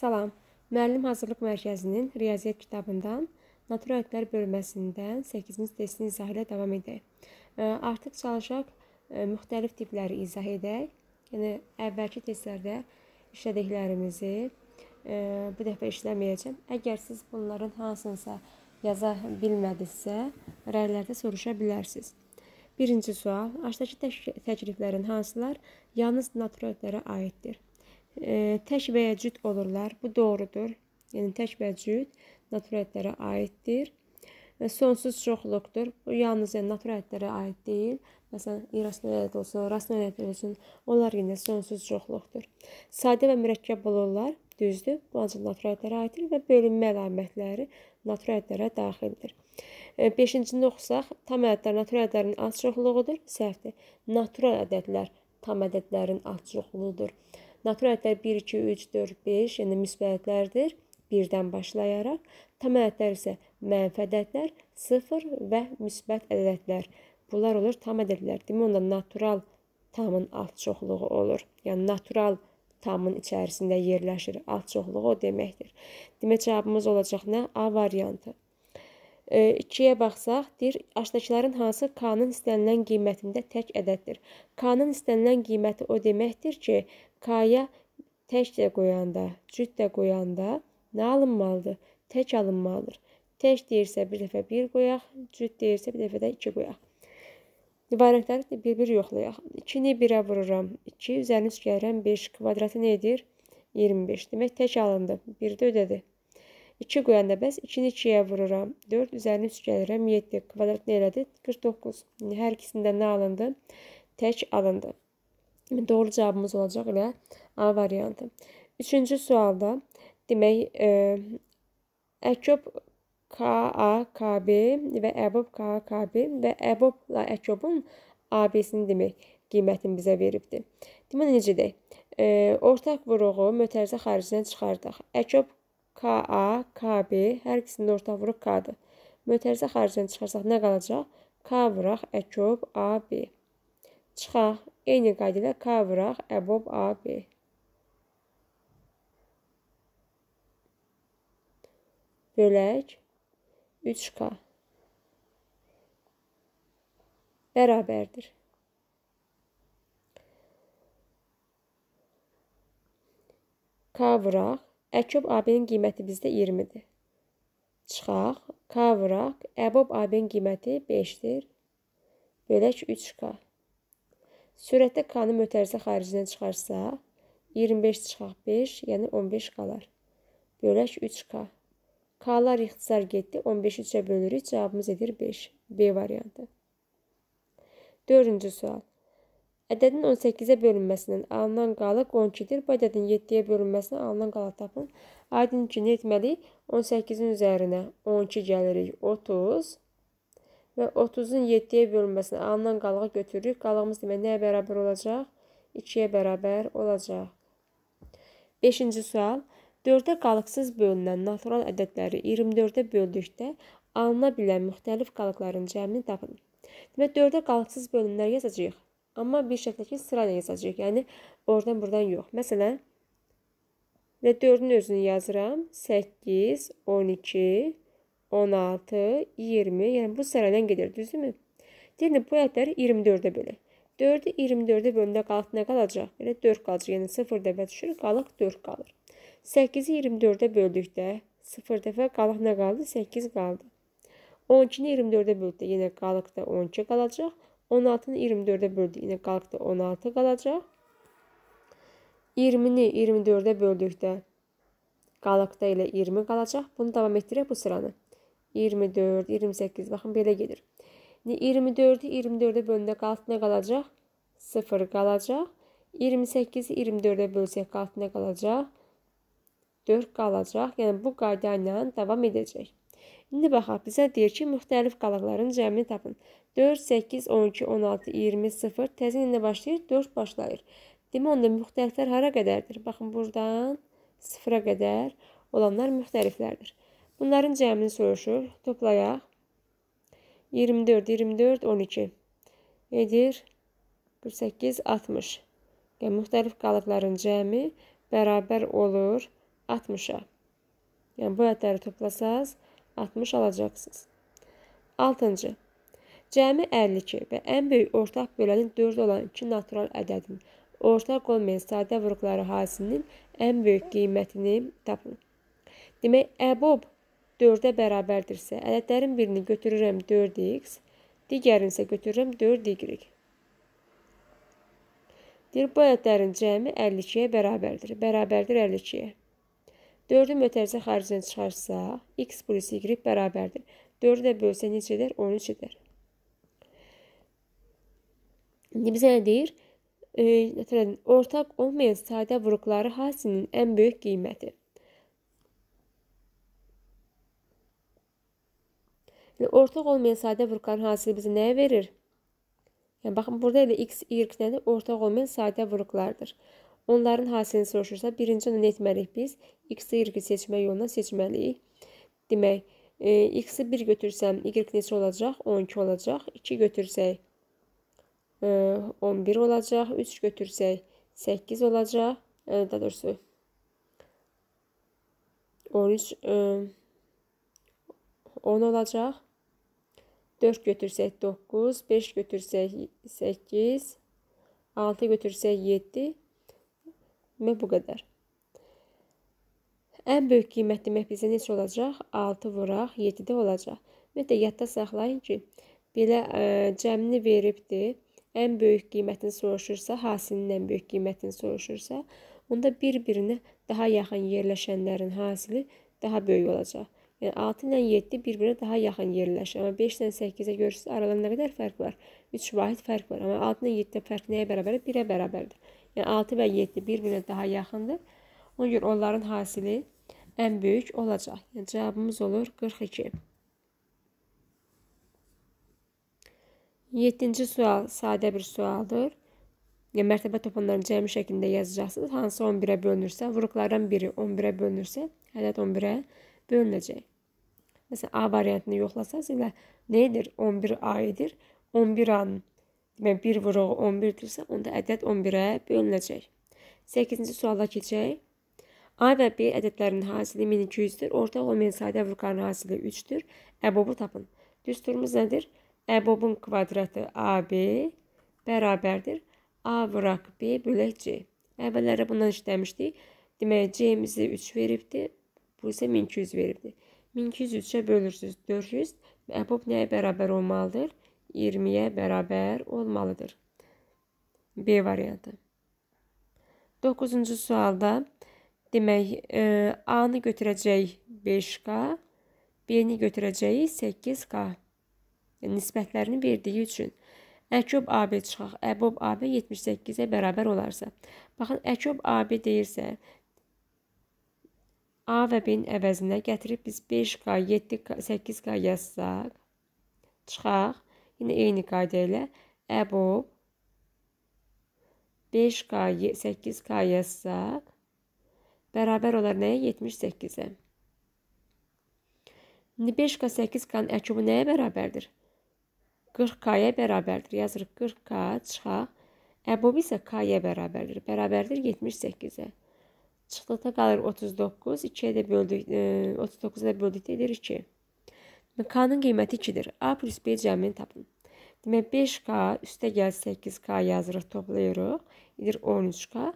Salam. Müəllim hazırlıq mərkəzinin riyaziyyat kitabından Natura ədədlər bölməsindən 8-ci testin izahı ilə davam edək. Artıq çalışaq müxtəlif tipləri izah edək. Yəni əvvəlki testlərdə işlədiklərimizi bu dəfə işləməyəcəm. Əgər siz bunların hansınsa yaza bilmədinizsə, rəylərdə soruşa bilərsiniz. Birinci sual: Aşağıdakı təkliflərin hansılar yalnız natura ədədlərə aiddir? e, tək və ya cüt olurlar. Bu doğrudur. Yəni tək və cüt naturalətlərə aiddir. Və sonsuz çoxluqdur. Bu yalnız yəni naturalətlərə aid deyil. Məsələn, irrasionalət olsun, rasionalət olsun, onlar yenə sonsuz çoxluqdur. Sadə və mürəkkəb olurlar, düzdür? Bu ancaq naturalətlərə aiddir və bölünmə əlamətləri naturalətlərə daxildir. 5-ci oxusaq, tam ədədlər naturalətlərin az çoxluğudur, səhvdir. Natural ədədlər tam ədədlərin az çoxluğudur. Natur ədədlər 1, 2, 3, 4, 5, yəni müsbət ədədlərdir. 1-dən başlayaraq tam ədədlər isə mənfi ədədlər, 0 və müsbət ədədlər. Bunlar olur tam ədədlər. Demək onda natural tamın alt çoxluğu olur. Yəni natural tamın içərisində yerləşir alt çoxluğu o deməkdir. Demək cavabımız olacaq nə? A variantı. 2-yə baxsaq, deyir, aşdakıların hansı K-nın istənilən qiymətində tək ədəddir. K-nın istənilən qiyməti o deməkdir ki, K-ya tək də qoyanda, cüt də qoyanda nə alınmalıdır? Tək alınmalıdır. Tək deyirsə bir dəfə 1 qoyaq, cüt deyirsə bir dəfə də 2 qoyaq. İbarətləri bir-bir yoxlayaq. 2-ni 1-ə vururam. 2 üzərini üç gəlirəm 5. Kvadratı nə edir? 25. Demək tək alındı. 1 də ödədi. 2 qoyanda bəs 2-ni 2-yə vururam. 4 üzərinə 3 gəlirəm. 7 kvadrat nə elədi? 49. Hər ikisindən nə alındı? Tək alındı. Doğru cavabımız olacaq elə A variantı. Üçüncü sualda demək e, Əkob KA, KB və Əbob KA, KB və Əbobla Əkobun AB-sini demək qiymətini bizə veribdi. Deməli necə deyək? E, ortaq vuruğu mötərizə xaricinə çıxardaq. Əkob KA, KB, hər ikisinin ortaq vuruq K-dır. Mötərizə xaricdən çıxarsaq nə qalacaq? K vuraq, əkob, AB. Çıxaq, eyni qayda ilə K vuraq, əbob, AB. Bölək 3K. Bərabərdir. K vuraq, Əkub A-B-nin qiyməti bizdə 20-dir. Çıxaq, K vuraq, Əbob A-B-nin qiyməti 5-dir. Bölək 3K. Sürətdə K-nı mötərizə xaricindən çıxarsa, 25 çıxaq 5, yəni 15 qalar. Bölək 3K. K-lar ixtisar getdi, 15-3-ə bölürük, cavabımız edir 5. B variantı. Dördüncü sual. Ədədin 18-ə bölünməsindən alınan qalıq 12-dir. Bu ədədin 7-yə bölünməsindən alınan qalıq tapın. Aydın ki, nə etməliyik? 18-in üzərinə 12 gəlirik 30 və 30-un 7-yə bölünməsindən alınan qalığı götürürük. Qalığımız demək nəyə bərabər olacaq? 2-yə bərabər olacaq. 5-ci sual. 4-ə qalıqsız bölünən natural ədədləri 24-ə böldükdə alına bilən müxtəlif qalıqların cəmini tapın. Demək 4-ə qalıqsız bölünənlər yazacağıq. Amma bir şərtlə ki, sırayla yazacağıq. Yəni oradan burdan yox. Məsələn, və 4-ün özünü yazıram. 8, 12, 16, 20. Yəni bu sırayla gedir, düzdürmü? Yəni bu ədədləri 24-ə bölək. 4-ü 24-ə bölündə qalıb nə qalacaq? Elə 4 qalacaq. Yəni 0 dəfə düşür, qalıq 4 qalır. 8-i 24-ə böldükdə 0 dəfə qalıq nə qaldı? 8 qaldı. 12-ni 24-ə böldükdə yenə qalıq da 12 qalacaq. 16-nı 24-ə böldük. Yenə qalxdı 16 qalacaq. 20-ni 24-ə böldükdə qalıqda ilə 20 qalacaq. Bunu davam etdirək bu sıranı. 24, 28, baxın belə gedir. 24-ü 24-ə bölündə qalxdı nə qalacaq? 0 qalacaq. 28-i 24-ə bölsək qalxdı nə qalacaq? 4 qalacaq. Yəni bu qayda ilə davam edəcək. İndi baxaq, bizə deyir ki, müxtəlif qalıqların cəmini tapın. 4, 8, 12, 16, 20, 0, təzə ilə başlayır, 4 başlayır. Demə onda müxtəliflər hara qədərdir? Baxın, buradan 0-a qədər olanlar müxtəliflərdir. Bunların cəmini soruşur, toplayaq. 24, 24, 12 edir 48, 60. Yəni, müxtəlif qalıqların cəmi bərabər olur 60-a. Yəni, bu ədədləri toplasaz, 60. 60 alacaqsınız. 6-cı. Cəmi 52 və ən böyük ortaq bölənin 4 olan 2 natural ədədin ortaq olmayan sadə vurğuları halisinin ən böyük qiymətini tapın. Demək, əbob 4-ə bərabərdirsə, ədədlərin birini götürürəm 4x, digərini isə götürürəm 4y. Deyir, bu ədədlərin cəmi 52-yə bərabərdir. Bərabərdir 52-yə. 4-ün mötərizə xaricdən çıxarsa, x plus y bərabərdir. 4-ü də bölsə neçə edər? 13 edər. İndi bizə nə deyir? E, nətərən, ortaq olmayan sadə vuruqları hasinin ən böyük qiyməti. Yəni, ortaq olmayan sadə vuruqların hasili bizə nəyə verir? Yəni, baxın, burada elə x, y nədir? Ortaq olmayan sadə vuruqlardır. Onların hasilini soruşursa, birinci nə etməliyik biz? X-i Y-i seçmə yoluna seçməliyik. Demək, e, X-i 1 götürsəm, Y neçə olacaq? 12 olacaq. 2 götürsək, e, 11 olacaq. 3 götürsək, 8 olacaq. E, daha doğrusu, 13, e, 10 olacaq. 4 götürsək 9, 5 götürsək 8, 6 götürsək 7, Demək bu qədər. Ən böyük qiymət demək bizə neçə olacaq? 6 vuraq 7-də olacaq. Ümumiyyətlə yadda saxlayın ki, belə ə, e, cəmini veribdi. Ən böyük qiymətini soruşursa, hasilinin ən böyük qiymətini soruşursa, onda bir-birinə daha yaxın yerləşənlərin hasili daha böyük olacaq. Yəni 6 ilə 7 bir-birinə daha yaxın yerləşir. Amma 5 ilə 8-ə görürsüz, aralarında nə qədər fərq var? 3 vahid fərq var. Amma 6 ilə 7-də fərq nəyə bərabərdir? 1-ə bərabərdir. Yəni 6 və 7 bir-birinə daha yaxındır. Ona görə onların hasili ən böyük olacaq. Yəni cavabımız olur 42. 7-ci sual sadə bir sualdır. Yəni mərtəbə topanlarını cəmi şəklində yazacaqsınız. Hansı 11-ə bölünürsə, vuruqlardan biri 11-ə bölünürsə, ədəd 11-ə bölünəcək. Məsələn A variantını yoxlasaq, elə nə edir? 11 A edir. 11 A-nın və 1 vuruğu 11-dirsə, onda ədəd 11-ə bölünəcək. 8-ci suala keçək. A və B ədədlərinin hasili 1200-dür. Ortaq olmayan sadə vuruqların hasili 3-dür. Əbobu tapın. Düsturumuz nədir? Əbobun kvadratı AB bərabərdir. A vuraq B bölək C. Əvvəllərə bundan işləmişdik. Demək, C-mizi 3 veribdi. Bu isə 1200 veribdi. 1200 3-ə bölürsüz 400. Əbob nəyə bərabər olmalıdır? 20-yə bərabər olmalıdır. B variantı. 9-cu sualda demək e, A-nı götürəcək 5K, B-ni götürəcəyi 8K. Yəni nisbətlərini verdiyi üçün Əköb AB çıxaq. Əbob AB 78-ə bərabər olarsa. Baxın, Əköb AB deyirsə, A və B-nin əvəzinə gətirib biz 5K, 7K, 8K yazsaq, çıxaq. Yine e eyni qayda ilə əbob 5K 8K yazsaq bərabər olar nəyə? 78-ə. İndi 5K 8K-nın əkubu nəyə bərabərdir? 40K-ya bərabərdir. Yazırıq 40K çıxaq. Əbob isə K-ya bərabərdir. Bərabərdir 78-ə. Çıxdıqda qalır 39, 2-yə də böldük, 39-a böldükdə edir 2. K-nın qiyməti 2-dir. A plus B cəmini tapın. Demək 5K üstə gəl 8K yazırıq, toplayırıq. Edir 13K.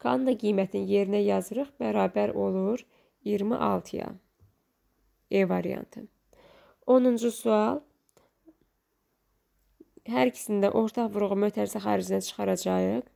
K-nın da qiymətini yerinə yazırıq, bərabər olur 26-ya. E variantı. 10-cu sual. Hər ikisində ortaq vuruğu mötərsə xaricinə çıxaracağıq.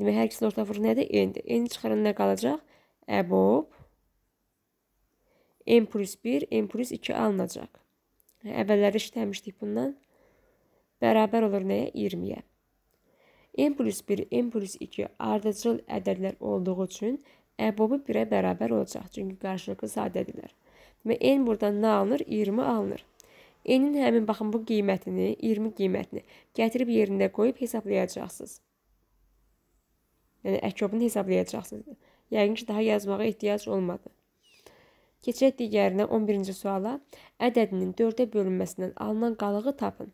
Demək hər ikisinin ortaq vuruğu nədir? N-dir. N-i çıxaran nə qalacaq? Əbob n plus 1, n plus 2 alınacaq. Əvvəlləri işləmişdik bundan. Bərabər olur nəyə? 20-yə. n plus 1, n plus 2 ardıcıl ədədlər olduğu üçün əbobu 1-ə bərabər olacaq. Çünki qarşılıqlı sadədirlər. Və n buradan nə alınır? 20 alınır. N-in həmin baxın bu qiymətini, 20 qiymətini gətirib yerində qoyub hesablayacaqsınız. Yəni əkobunu hesablayacaqsınız. Yəqin ki, daha yazmağa ehtiyac olmadı. Keçək digərinə 11-ci suala. Ədədinin 4-ə bölünməsindən alınan qalığı tapın.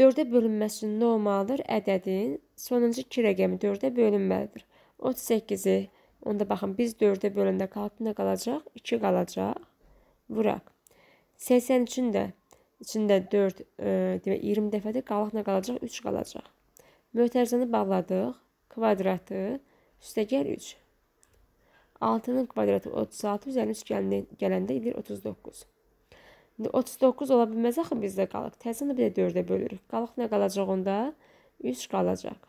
4-ə bölünməsi nə olmalıdır? Ədədin sonuncu 2 rəqəmi 4-ə bölünməlidir. 38-i onda baxın biz 4-ə böləndə qalıb nə qalacaq? 2 qalacaq. Vuraq. 83-ün də içində 4, e, demək 20 dəfədir qalıq nə qalacaq? 3 qalacaq. Mötərizəni bağladıq. Kvadratı üstəgəl 3. 6-nın kvadratı 36 üzərinə 3 gələndə, gələndə edir 39. İndi 39 ola bilməz axı bizdə qalıq. Təzən də bir də 4-ə bölürük. Qalıq nə qalacaq onda? 3 qalacaq.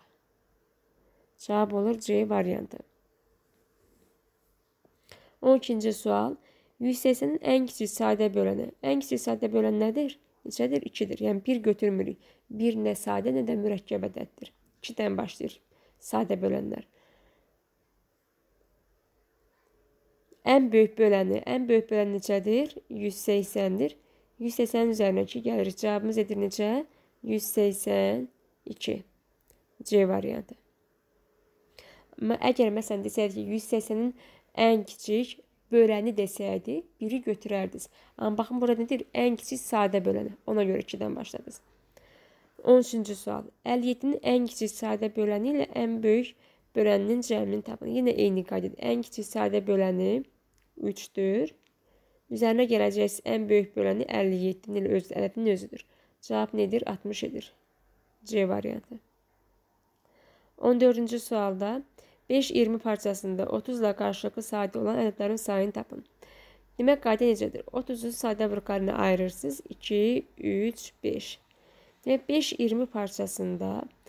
Cavab olur C variantı. 12-ci sual. 180-in ən kiçik sadə böləni. Ən kiçik sadə bölən nədir? Neçədir? 2-dir. Yəni 1 götürmürük. 1 nə sadə, nə də mürəkkəb ədəddir. 2-dən başlayır sadə bölənlər. ən böyük böləni, ən böyük bölən neçədir? 180-dir. 180 üzərinə 2 gəlir. Cavabımız edir necə? 182. C variantı. Amma əgər məsələn desəydik ki, 180-in ən kiçik böləni desəydi, biri götürərdiniz. Amma baxın burada nə deyir? Ən kiçik sadə böləni. Ona görə 2-dən başladınız. 13-cü sual. 57-nin ən kiçik sadə böləni ilə ən böyük böləni böləninin cəmini tapın. Yenə eyni qaydada ən kiçik sadə böləni 3-dür. Üzərinə gələcəksiz ən böyük böləni 57-nin elə öz ədədinin özüdür. Cavab nedir? 60-dir. C variantı. 14-cü sualda 5-20 parçasında 30 ilə qarşılıqlı sadə olan ədədlərin sayını tapın. Demək qayda necədir? 30-u sadə vurqarına ayırırsınız. 2, 3, 5. Demək 5-20 parçasında 30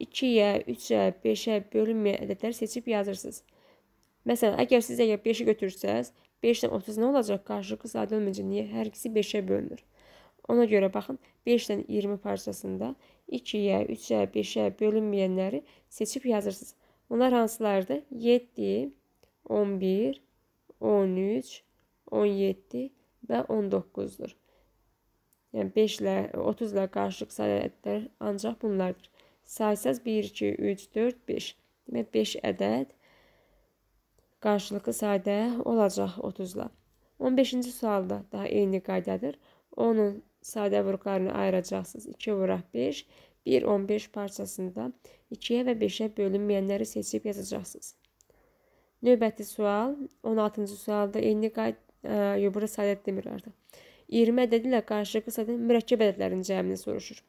2-yə, 3-ə, 5-ə bölünməyən ədədlər seçib yazırsınız. Məsələn, əgər siz əgər 5-i götürsəz, 5-dən 30 nə olacaq? Qarşılıqlı sadə olmayınca niyə hər ikisi 5-ə bölünür? Ona görə baxın, 5-dən 20 parçasında 2-yə, 3-ə, 5-ə bölünməyənləri seçib yazırsınız. Bunlar hansılardır? 7, 11, 13, 17 və 19-dur. Yəni 5 ilə 30 ilə qarşılıq sayı ədədlər ancaq bunlardır. Saysaz 1, 2, 3, 4, 5. Demək 5 ədəd qarşılıqlı sayda olacaq 30-la. 15-ci sualda daha eyni qaydadır. 10-un sadə vurğularını ayıracaqsınız. 2 vuraq 5, 1 15 parçasında 2-yə və 5-ə bölünməyənləri seçib yazacaqsınız. Növbəti sual 16-cı sualda eyni qayd e, yubru sadə demir artıq. 20 ədədi ilə qarşılıqlı sadə mürəkkəb ədədlərin cəmini soruşur.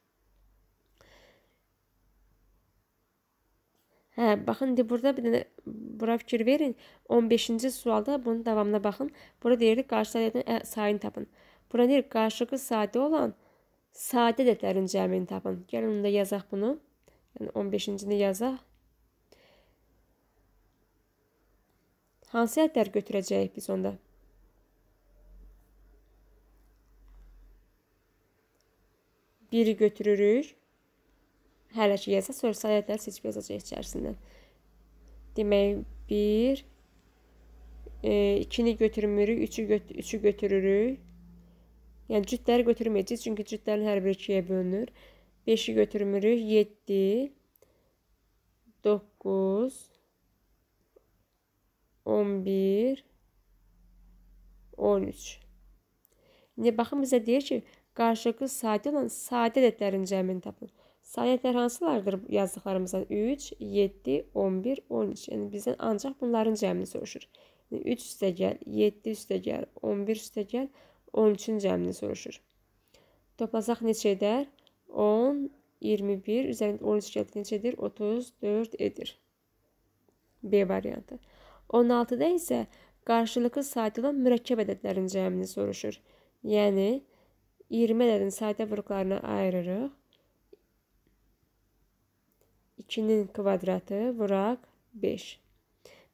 Hə, baxın indi burada bir dənə bura fikir verin. 15-ci sualda bunun davamına baxın. Burada deyirik qarşı ədədin sayını tapın. Bura deyir qarşılıqlı sadə olan sadə ədədlərin cəmini tapın. Gəlin onda yazaq bunu. Yəni 15-cini yazaq. Hansı ədədlər götürəcəyik biz onda? Biri götürürük hələ ki yazaq, sonra sayətlər seçib yazacaq içərisindən. Demək, 1 2-ni e, götürmürük, 3-ü göt üçü götürürük. Yəni cütləri götürməyəcəyik, çünki cütlərin hər biri 2-yə bölünür. 5-i götürmürük, 7 9 11 13 İndi baxın bizə deyir ki, qarşılıqlı sadə olan sadə ədədlərin cəmini tapın. Sayətlər hansılardır yazdıqlarımızdan? 3, 7, 11, 13. Yəni bizdən ancaq bunların cəmini soruşur. Yəni 3 üstə gəl, 7 üstə gəl, 11 üstə gəl, 13-ün cəmini soruşur. Toplasaq neçə edər? 10, 21, üzərində 13 gəldi neçə edir? 34 edir. B variantı. 16-da isə qarşılıqlı sayda olan mürəkkəb ədədlərin cəmini soruşur. Yəni 20 ədədin sayda vurğularına ayırırıq. 2-nin kvadratı vuraq 5.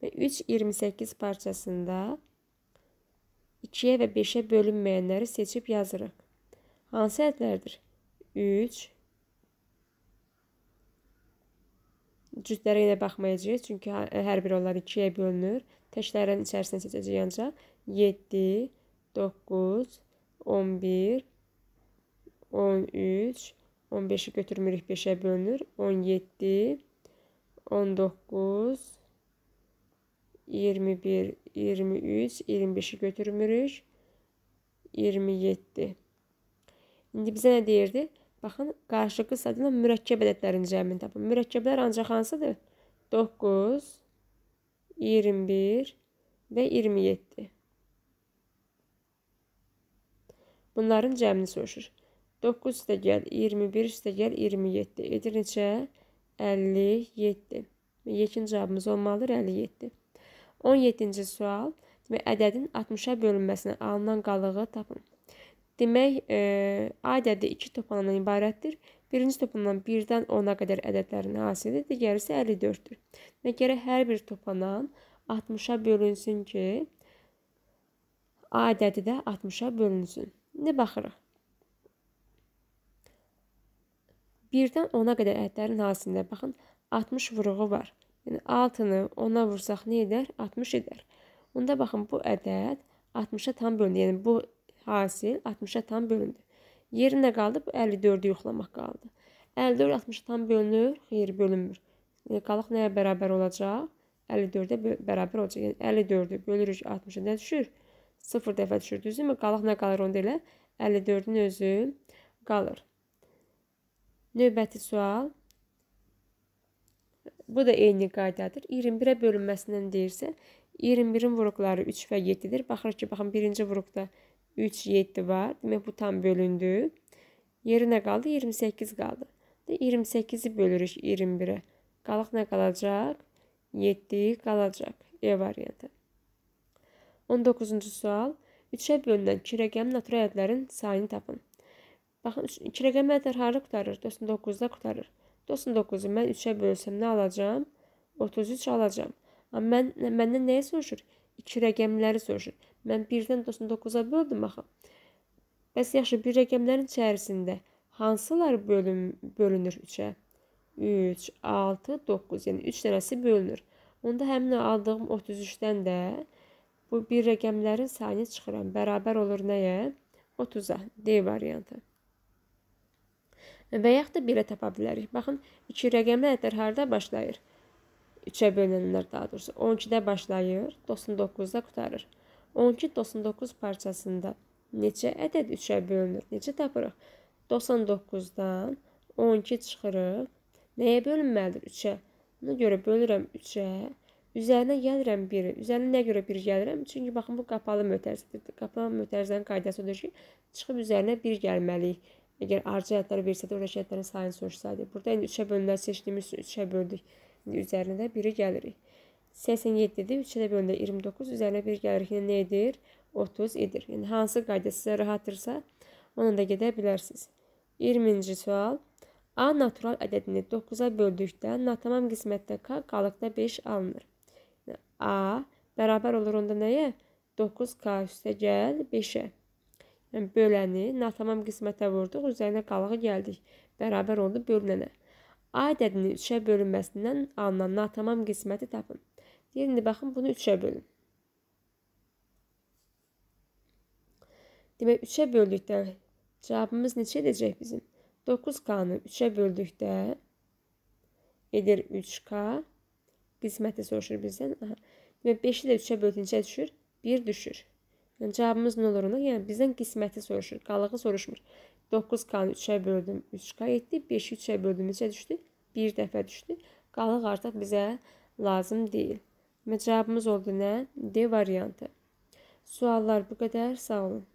Və 3 28 parçasında 2-yə və 5-ə bölünməyənləri seçib yazırıq. Hansı ədlərdir? 3 Cütlərə yenə baxmayacağıq, çünki hər bir onlar 2-yə bölünür. Təklərin içərisində seçəcəyik ancaq 7, 9, 11, 13, 14, 15-i götürmürük 5-ə bölünür. 17, 19, 21, 23, 25-i götürmürük. 27. İndi bizə nə deyirdi? Baxın, qarşılıqlı sayılan mürəkkəb ədədlərin cəmini tapın. Mürəkkəblər ancaq hansıdır? 9, 21 və 27. Bunların cəmini soruşur. 9 üstə gəl 21 üstə gəl 27 edir neçə? 57. Yekin cavabımız olmalıdır 57. 17-ci sual. Demək, ədədin 60-a bölünməsinə alınan qalığı tapın. Demək, e, ədədi 2 topanından ibarətdir. Birinci topandan 1-dən 10-a qədər ədədlərin hasildir, digəri isə 54-dür. Nə gərək hər bir topanan 60-a bölünsün ki, A ədədi də 60-a bölünsün. İndi baxırıq. Birdən ona qədər ədədlərin hasilində baxın, 60 vuruğu var. Yəni 6-nı 10-a vursaq nə edər? 60 edər. Onda baxın bu ədəd 60-a tam bölündü. Yəni bu hasil 60-a tam bölündü. Yerinə qaldı bu 54-ü yoxlamaq qaldı. 54 60-a tam bölünür, xeyr bölünmür. Yəni qalıq nəyə bərabər olacaq? 54-ə bərabər olacaq. Yəni 54-ü bölürük 60-a nə düşür? 0 dəfə düşür, düzdürmü? Qalıq nə qalır onda elə? 54-ün özü qalır. Növbəti sual. Bu da eyni qaydadır. 21-ə bölünməsindən deyirsə, 21-in vuruqları 3 və 7-dir. Baxır ki, baxın, birinci vuruqda 3, 7 var. Demək, bu tam bölündü. Yerinə qaldı, 28 qaldı. 28-i bölürük 21-ə. Qalıq nə qalacaq? 7 qalacaq. E variantı. 19-cu sual. 3-ə bölünən iki rəqəmli natural ədədlərin sayını tapın. Baxın, 2 rəqəmi ədədlər harı qurtarır? Dostun 9-da qurtarır. Dostun 9-u mən 3-ə bölsəm nə alacağam? 33 alacağım. Amma mən məndən nəyə soruşur? 2 rəqəmləri soruşur. Mən 1-dən dostun 9-a böldüm axı. Bəs yaxşı, bir rəqəmlərin içərisində hansılar bölün, bölünür 3-ə? 3, 6, 9, yəni 3 dənəsi bölünür. Onda həmin aldığım 33-dən də bu bir rəqəmlərin sayını çıxıram. Bərabər olur nəyə? 30-a. D variantı. Və yaxud da belə tapa bilərik. Baxın, 2 rəqəmli ədədlər harda başlayır? 3-ə bölünənlər daha doğrusu 12-də başlayır, 99-da qutarır. 12 99 parçasında neçə ədəd 3-ə bölünür? Necə tapırıq? 99-dan 12 çıxırıq. Nəyə bölünməlidir? 3-ə. Buna görə bölürəm 3-ə. Üzərinə gəlirəm 1-i. Üzərinə nə görə 1 gəlirəm? Çünki baxın bu qapalı mötərizədir. Qapalı mötərizənin qaydası odur ki, çıxıb üzərinə 1 gəlməliyik. Əgər arzu həyatları versə də oradakı həyatların sayını soruşsaydı. Burada indi üçə bölünlər seçdiyimiz üçün üçə böldük. İndi üzərinə də 1-i gəlirik. 87-dir, 3-ə də bölündə 29, üzərinə 1 gəlirik. Yəni nə edir? 30 edir. Yəni hansı qayda sizə rahatdırsa, ona da gedə bilərsiniz. 20-ci sual. A natural ədədini 9-a böldükdə natamam qismətdə k qalıqda 5 alınır. A bərabər olur onda nəyə? 9k üstə gəl 5-ə. Yəni böləni natamam qismətə vurduq, üzərinə qalığı gəldik. Bərabər oldu bölünənə. A ədədinin 3-ə bölünməsindən alınan natamam qisməti tapın. Deyir, indi baxın, bunu 3-ə bölün. Demək 3-ə böldükdə cavabımız neçə edəcək bizim? 9k-nı 3-ə böldükdə edir 3k. Qisməti soruşur bizdən. Aha. Demək 5-i də 3-ə böldükdə düşür? 1 düşür. Yəni, cavabımız nə olur ona? Yəni, bizdən qisməti soruşur, qalığı soruşmur. 9 qanı 3-ə böldüm, 3K etdi. 5-i 3-ə böldüm, necə düşdü? Bir dəfə düşdü. Qalıq artıq bizə lazım deyil. Və cavabımız oldu nə? D variantı. Suallar bu qədər. Sağ olun.